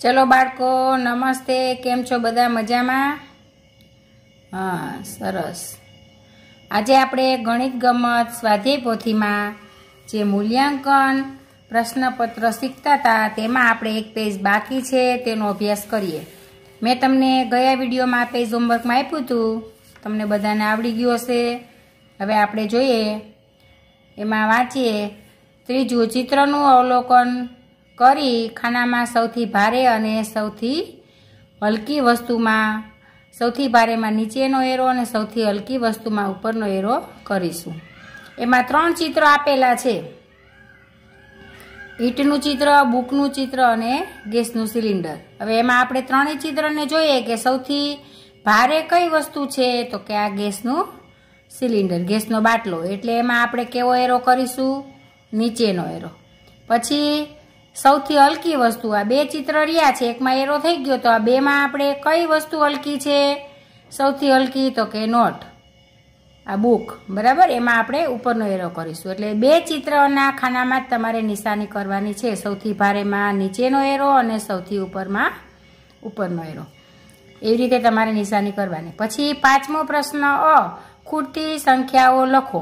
ચલો બાળકો નમસ્તે કેમ છો બધા મજામાં હા સરસ આજે આપણે ગણિત ગમત સ્વાધ્યાય પોથીમાં જે મૂલ્યાંકન પ્રશ્નપત્ર શીખતા હતા તેમાં આપણે એક પેજ બાકી છે તેનો અભ્યાસ કરીએ મેં તમને ગયા વિડીયોમાં પેજ હોમવર્કમાં આપ્યું હતું તમને બધાને આવડી ગયું હશે હવે આપણે જોઈએ એમાં વાંચીએ ત્રીજું ચિત્રનું અવલોકન કરી ખાનામાં સૌથી ભારે અને સૌથી હલકી વસ્તુમાં સૌથી ભારેમાં નીચેનો એરો અને સૌથી હલકી વસ્તુમાં ઉપરનો એરો કરીશું એમાં ત્રણ ચિત્રો આપેલા છે ઈંટનું ચિત્ર બુકનું ચિત્ર અને ગેસનું સિલિન્ડર હવે એમાં આપણે ત્રણેય ચિત્રને જોઈએ કે સૌથી ભારે કઈ વસ્તુ છે તો કે આ ગેસનું સિલિન્ડર ગેસનો બાટલો એટલે એમાં આપણે કેવો એરો કરીશું નીચેનો એરો પછી સૌથી હલકી વસ્તુ આ બે ચિત્ર રહ્યા છે એકમાં એરો થઈ ગયો તો આ બેમાં આપણે કઈ વસ્તુ હલકી છે સૌથી હલકી તો કે નોટ આ બુક બરાબર એમાં આપણે ઉપરનો એરો કરીશું એટલે બે ચિત્રના ખાનામાં જ તમારે નિશાની કરવાની છે સૌથી ભારેમાં નીચેનો એરો અને સૌથી ઉપરમાં ઉપરનો એરો એવી રીતે તમારે નિશાની કરવાની પછી પાંચમો પ્રશ્ન અ ખૂટતી સંખ્યાઓ લખો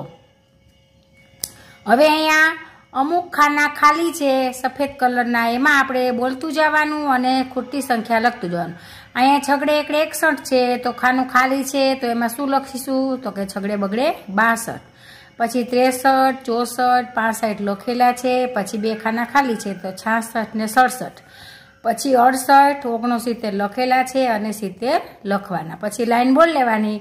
હવે અહીંયા અમુક ખાના ખાલી છે સફેદ કલરના એમાં આપણે બોલતું જવાનું અને ખોટી સંખ્યા લખતું જવાનું અહીંયા છગડે એકડે એકસઠ છે તો ખાનું ખાલી છે તો એમાં શું લખીશું તો કે છગડે બગડે બાસઠ પછી ત્રેસઠ ચોસઠ પાસઠ લખેલા છે પછી બે ખાના ખાલી છે તો છાસઠ ને સડસઠ પછી અડસઠ ઓગણસિત્તેર લખેલા છે અને સિત્તેર લખવાના પછી લાઈન બોલ લેવાની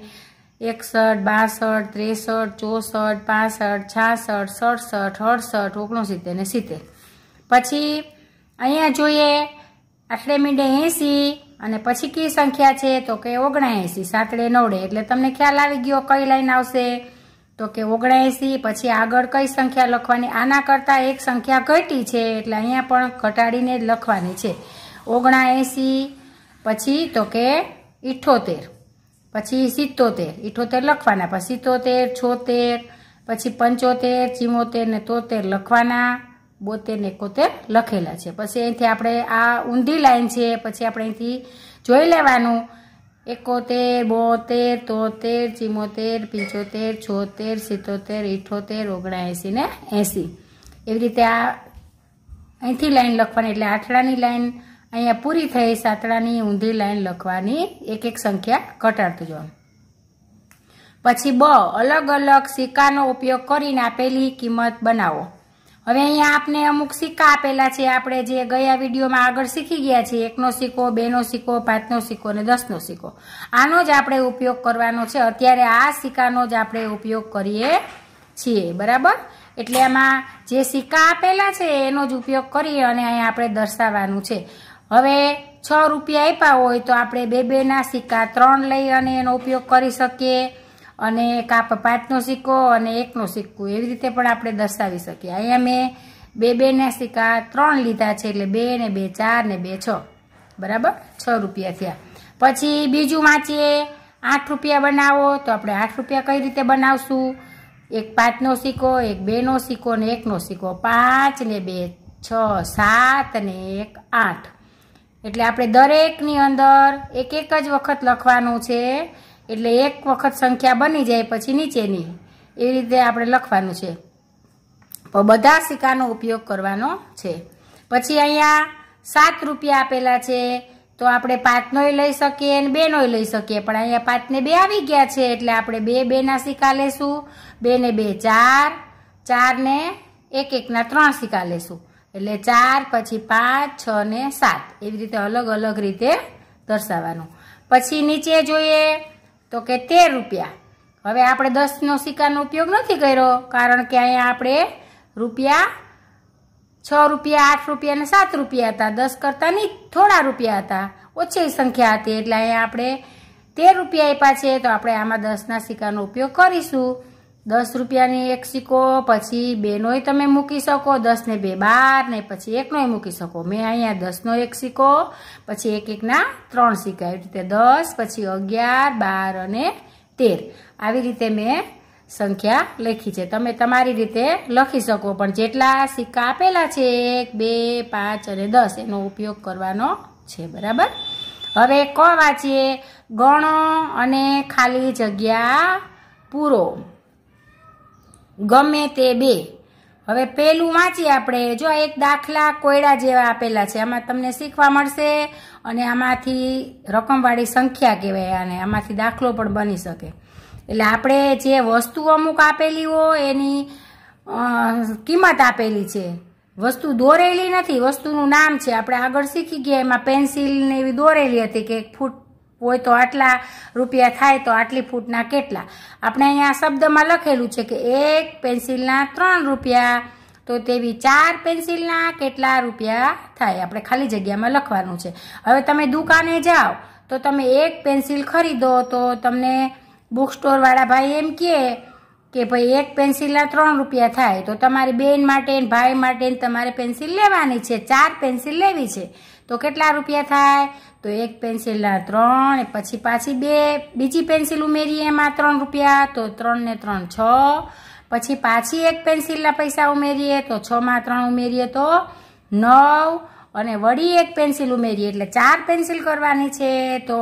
એકસઠ બાસઠ ત્રેસઠ ચોસઠ પાસઠ છાસઠ સડસઠ અડસઠ ઓગણસિત્તેર ને સિત્તેર પછી અહીંયા જોઈએ આટલે મીંડે એંસી અને પછી કઈ સંખ્યા છે તો કે ઓગણએંસી સાતડે નવડે એટલે તમને ખ્યાલ આવી ગયો કઈ લાઈન આવશે તો કે ઓગણએંસી પછી આગળ કઈ સંખ્યા લખવાની આના કરતાં એક સંખ્યા ઘટી છે એટલે અહીંયા પણ ઘટાડીને લખવાની છે ઓગણએંસી પછી તો કે ઇઠોતેર પછી સિત્તોતેર ઇઠોતેર લખવાના પછી સિત્તોતેર છોતેર પછી પંચોતેર ચિમોતેર ને તોતેર લખવાના બોતેર ને એકોતેર લખેલા છે પછી અહીંથી આપણે આ ઊંધી લાઈન છે પછી આપણે અહીંથી જોઈ લેવાનું એકોતેર બોતેર તોતેર ચિમોતેર પંચોતેર છોતેર સિત્તોતેર ઇઠોતેર ઓગણએંસી ને એંસી એવી રીતે આ અહીંથી લાઈન લખવાની એટલે આઠડાની લાઈન અહીંયા પૂરી થઈ સાંતળાની ઊંધી લાઈન લખવાની એક એક સંખ્યા ઘટાડતું જવાનું પછી બ અલગ અલગ સિક્કાનો ઉપયોગ કરીને આપેલી કિંમત બનાવો હવે અહીંયા આપને અમુક સિક્કા આપેલા છે આપણે જે ગયા વિડીયોમાં આગળ શીખી ગયા છીએ એકનો સિક્કો બેનો સિક્કો પાંચનો સિક્કો અને દસનો સિક્કો આનો જ આપણે ઉપયોગ કરવાનો છે અત્યારે આ સિક્કાનો જ આપણે ઉપયોગ કરીએ છીએ બરાબર એટલે આમાં જે સિક્કા આપેલા છે એનો જ ઉપયોગ કરીએ અને અહીંયા આપણે દર્શાવવાનું છે હવે છ રૂપિયા આપ્યા હોય તો આપણે બે બેના સિક્કા ત્રણ લઈ અને એનો ઉપયોગ કરી શકીએ અને કાપ પાંચનો સિક્કો અને એકનો સિક્કો એવી રીતે પણ આપણે દર્શાવી શકીએ અહીંયા મેં બે બેના સિક્કા ત્રણ લીધા છે એટલે બે ને બે ચાર ને બે છ બરાબર છ રૂપિયા થયા પછી બીજું વાંચીએ આઠ રૂપિયા બનાવો તો આપણે આઠ રૂપિયા કઈ રીતે બનાવશું એક પાંચનો સિક્કો એક બેનો સિક્કો ને એકનો સિક્કો પાંચ ને બે છ સાત ને એક આઠ એટલે આપણે દરેકની અંદર એક એક જ વખત લખવાનું છે એટલે એક વખત સંખ્યા બની જાય પછી નીચેની એ રીતે આપણે લખવાનું છે તો બધા સિક્કાનો ઉપયોગ કરવાનો છે પછી અહીંયા સાત રૂપિયા આપેલા છે તો આપણે પાંચનોય લઈ શકીએ અને બેનોય લઈ શકીએ પણ અહીંયા પાંચને બે આવી ગયા છે એટલે આપણે બે બેના સિક્કા લેશું બેને બે ચાર ચારને ને એક એકના ત્રણ સિક્કા લેશું એટલે ચાર પછી પાંચ છ ને સાત એવી રીતે અલગ અલગ રીતે દર્શાવવાનું પછી નીચે જોઈએ તો કે તેર રૂપિયા હવે આપણે દસનો સિક્કાનો ઉપયોગ નથી કર્યો કારણ કે અહીંયા આપણે રૂપિયા છ રૂપિયા આઠ રૂપિયા અને સાત રૂપિયા હતા દસ કરતાં નહીં થોડા રૂપિયા હતા ઓછી સંખ્યા હતી એટલે અહીંયા આપણે તેર રૂપિયા આપ્યા છે તો આપણે આમાં દસના સિક્કાનો ઉપયોગ કરીશું દસ રૂપિયાની એક સિક્કો પછી બેનોય તમે મૂકી શકો દસને બે બાર ને પછી એકનોય મૂકી શકો મેં અહીંયા દસનો એક સિક્કો પછી એક એકના ત્રણ સિક્કા એવી રીતે દસ પછી અગિયાર બાર અને તેર આવી રીતે મેં સંખ્યા લખી છે તમે તમારી રીતે લખી શકો પણ જેટલા સિક્કા આપેલા છે એક બે પાંચ અને દસ એનો ઉપયોગ કરવાનો છે બરાબર હવે ક વાંચીએ ગણો અને ખાલી જગ્યા પૂરો ગમે તે બે હવે પહેલું વાંચીએ આપણે જો એક દાખલા કોયડા જેવા આપેલા છે આમાં તમને શીખવા મળશે અને આમાંથી રકમવાળી સંખ્યા કહેવાય અને આમાંથી દાખલો પણ બની શકે એટલે આપણે જે વસ્તુ અમુક આપેલી હોય એની કિંમત આપેલી છે વસ્તુ દોરેલી નથી વસ્તુનું નામ છે આપણે આગળ શીખી ગયા એમાં પેન્સિલને એવી દોરેલી હતી કે એક ફૂટ હોય તો આટલા રૂપિયા થાય તો આટલી ફૂટના કેટલા આપણે અહીંયા શબ્દમાં લખેલું છે કે એક પેન્સિલના ત્રણ રૂપિયા તો તેવી ચાર પેન્સિલના કેટલા રૂપિયા થાય આપણે ખાલી જગ્યામાં લખવાનું છે હવે તમે દુકાને જાઓ તો તમે એક પેન્સિલ ખરીદો તો તમને બુક સ્ટોરવાળા ભાઈ એમ કહે કે ભાઈ એક પેન્સિલના ત્રણ રૂપિયા થાય તો તમારી બેન માટે ભાઈ માટે તમારે પેન્સિલ લેવાની છે ચાર પેન્સિલ લેવી છે તો કેટલા રૂપિયા થાય તો એક પેન્સિલના ત્રણ પછી પાછી બે બીજી પેન્સિલ ઉમેરીએ એમાં ત્રણ રૂપિયા તો ત્રણ ને ત્રણ છ પછી પાછી એક પેન્સિલના પૈસા ઉમેરીએ તો છમાં ત્રણ ઉમેરીએ તો નવ અને વળી એક પેન્સિલ ઉમેરીએ એટલે ચાર પેન્સિલ કરવાની છે તો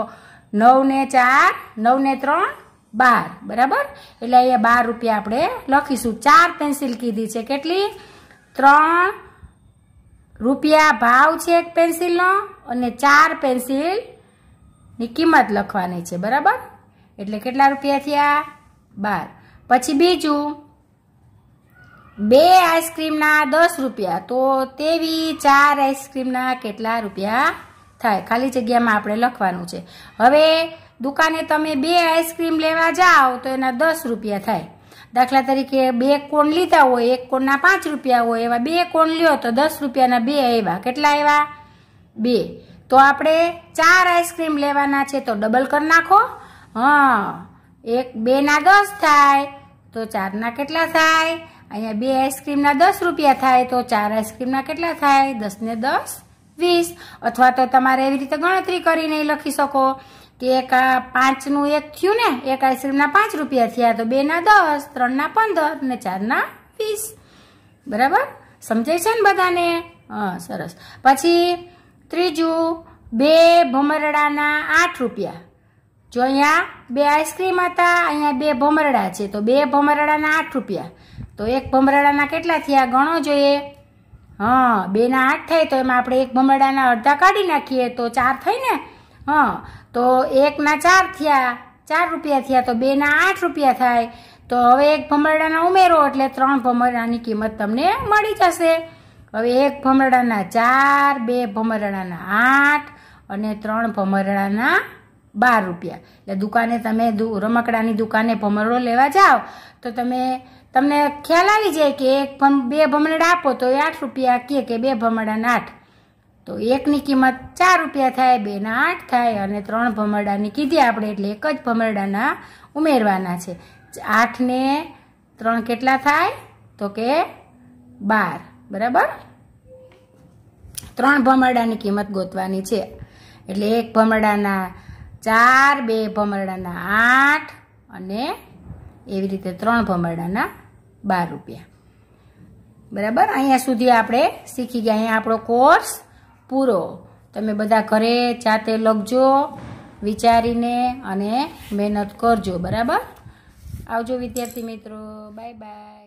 નવ ને ચાર નવ ને ત્રણ બાર બરાબર એટલે અહીંયા બાર રૂપિયા આપણે લખીશું ચાર પેન્સિલ કીધી છે કેટલી ત્રણ રૂપિયા ભાવ છે એક પેન્સિલનો અને ચાર પેન્સિલની કિંમત લખવાની છે બરાબર એટલે કેટલા રૂપિયા થયા બાર પછી બીજું બે આઈસ્ક્રીમના દસ રૂપિયા તો તેવી ચાર આઈસક્રીમના કેટલા રૂપિયા થાય ખાલી જગ્યામાં આપણે લખવાનું છે હવે દુકાને તમે બે આઈસ્ક્રીમ લેવા જાઓ તો એના દસ રૂપિયા થાય દાખલા તરીકે બે કોન લીધા હોય એક કોનના પાંચ રૂપિયા હોય એવા બે કોન લ્યો તો દસ રૂપિયાના બે એવા કેટલા એવા બે તો આપણે ચાર આઈસ્ક્રીમ લેવાના છે તો ડબલ કરી નાખો હા એક બેના દસ થાય તો ચારના કેટલા થાય અહીંયા બે આઈસ્ક્રીમના દસ રૂપિયા થાય તો ચાર આઈસ્ક્રીમના કેટલા થાય દસને દસ વીસ અથવા તો તમારે એવી રીતે ગણતરી કરીને લખી શકો કે એક આ પાંચનું એક થયું ને એક આઈસ્ક્રીમના પાંચ રૂપિયા થયા તો બેના દસ ત્રણના પંદર ને ચારના વીસ બરાબર સમજાય છે ને બધાને હા સરસ પછી ત્રીજું બે ભમરડાના આઠ રૂપિયા જો અહીંયા બે આઈસ્ક્રીમ હતા અહીંયા બે ભમરડા છે તો બે ભમરડાના આઠ રૂપિયા તો એક ભમરડાના કેટલા થયા ગણો જોઈએ હા બેના આઠ થાય તો એમાં આપણે એક ભમરડાના અડધા કાઢી નાખીએ તો ચાર થઈ ને હં તો એકના ચાર થયા ચાર રૂપિયા થયા તો બેના આઠ રૂપિયા થાય તો હવે એક ભમરડાના ઉમેરો એટલે ત્રણ ભમરડાની કિંમત તમને મળી જશે હવે એક ભમરડાના ચાર બે ભમરડાના આઠ અને ત્રણ ભમરડાના બાર રૂપિયા એટલે દુકાને તમે રમકડાની દુકાને ભમરડો લેવા જાઓ તો તમે તમને ખ્યાલ આવી જાય કે એક બે ભમરડા આપો તો એ આઠ રૂપિયા કે બે ભમરડાના આઠ તો એકની કિંમત ચાર રૂપિયા થાય બેના આઠ થાય અને ત્રણ ભમરડાની કીધી આપણે એટલે એક જ ભમરડાના ઉમેરવાના છે આઠને ત્રણ કેટલા થાય તો કે બાર બરાબર ત્રણ ભમરડાની કિંમત ગોતવાની છે એટલે એક ભમરડાના ચાર બે ભમરડાના આઠ અને એવી રીતે ત્રણ ભમરડાના બાર રૂપિયા બરાબર અહીંયા સુધી આપણે શીખી ગયા અહીંયા આપણો કોર્સ પૂરો તમે બધા ઘરે જાતે લખજો વિચારીને અને મહેનત કરજો બરાબર આવજો વિદ્યાર્થી મિત્રો બાય બાય